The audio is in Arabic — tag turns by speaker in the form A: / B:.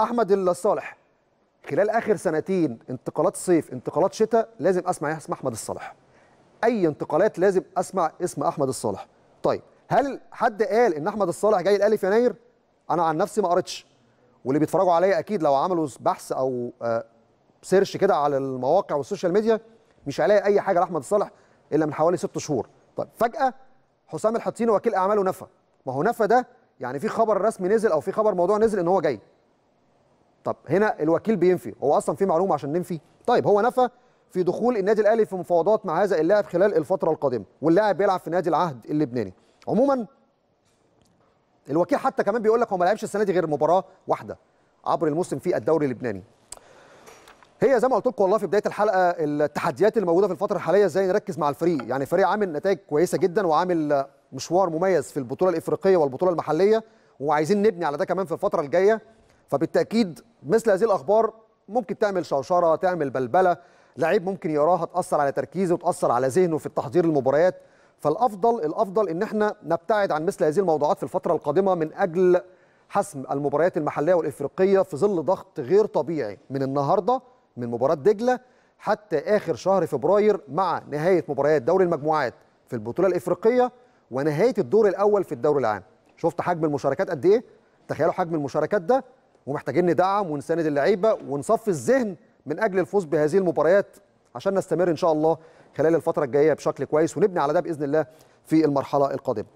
A: احمد الصالح خلال اخر سنتين انتقالات صيف انتقالات شتاء لازم اسمع إيه؟ اسم احمد الصالح اي انتقالات لازم اسمع اسم احمد الصالح طيب هل حد قال ان احمد الصالح جاي الاهلي في يناير انا عن نفسي ما قريتش واللي بيتفرجوا عليا اكيد لو عملوا بحث او آه، سيرش كده على المواقع والسوشيال ميديا مش هلاقي اي حاجه لاحمد الصالح الا من حوالي ست شهور طيب فجاه حسام الحطيني وكيل اعماله نفى ما هو نفى ده يعني في خبر رسمي نزل او في خبر موضوع نزل ان هو جاي طب هنا الوكيل بينفي هو اصلا في معلومه عشان ننفي طيب هو نفى في دخول النادي الاهلي في مفاوضات مع هذا اللاعب خلال الفتره القادمه واللاعب بيلعب في نادي العهد اللبناني عموما الوكيل حتى كمان بيقول لك هو ما لعبش السنه دي غير مباراه واحده عبر الموسم في الدوري اللبناني هي زي ما قلت لكم والله في بدايه الحلقه التحديات اللي موجوده في الفتره الحاليه ازاي نركز مع الفريق يعني فريق عامل نتائج كويسه جدا وعامل مشوار مميز في البطوله الافريقيه والبطوله المحليه وعايزين نبني على ده كمان في الفتره الجايه فبالتاكيد مثل هذه الاخبار ممكن تعمل شوشره تعمل بلبله لعيب ممكن يراها تاثر على تركيزه وتاثر على ذهنه في التحضير للمباريات فالافضل الافضل ان احنا نبتعد عن مثل هذه الموضوعات في الفتره القادمه من اجل حسم المباريات المحليه والافريقيه في ظل ضغط غير طبيعي من النهارده من مباراه دجله حتى اخر شهر فبراير مع نهايه مباريات دوري المجموعات في البطوله الافريقيه ونهايه الدور الاول في الدوري العام شفت حجم المشاركات قد ايه تخيلوا حجم المشاركات ده ومحتاجين ندعم ونساند اللعيبه ونصفي الذهن من اجل الفوز بهذه المباريات عشان نستمر ان شاء الله خلال الفتره الجايه بشكل كويس ونبني على ده باذن الله في المرحله القادمه